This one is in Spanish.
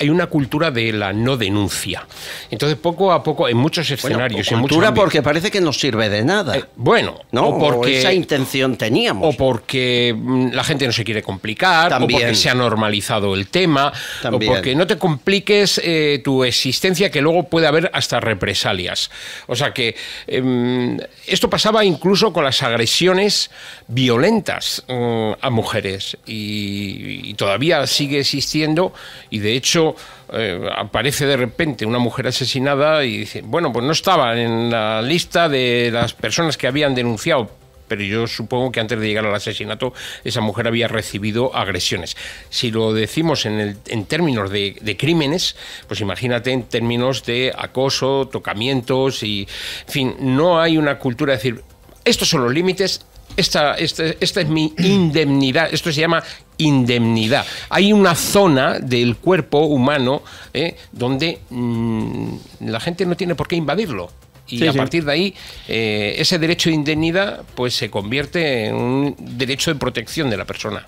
hay una cultura de la no denuncia. Entonces, poco a poco, en muchos escenarios... cultura porque parece que no sirve de nada. Eh, bueno, O porque esa intención teníamos. O porque mm, la gente no se quiere complicar, o porque se ha normalizado el tema, o porque no te compliques eh, tu existencia, que luego puede haber hasta represalias. O sea que em, esto pasaba incluso con las agresiones violentas mm, a mujeres y todavía sigue existiendo y de hecho eh, aparece de repente una mujer asesinada y dice, bueno, pues no estaba en la lista de las personas que habían denunciado, pero yo supongo que antes de llegar al asesinato esa mujer había recibido agresiones. Si lo decimos en, en términos de, de, crímenes, pues imagínate en términos de acoso, tocamientos y, en fin, no hay una cultura de decir, estos son los límites, esta, este, esta, es mi indemnidad, esto se llama indemnidad. Hay una zona del cuerpo humano eh, donde mm, la gente no tiene por qué invadirlo. Y a partir de ahí, eh, ese derecho de indemnidad pues, se convierte en un derecho de protección de la persona.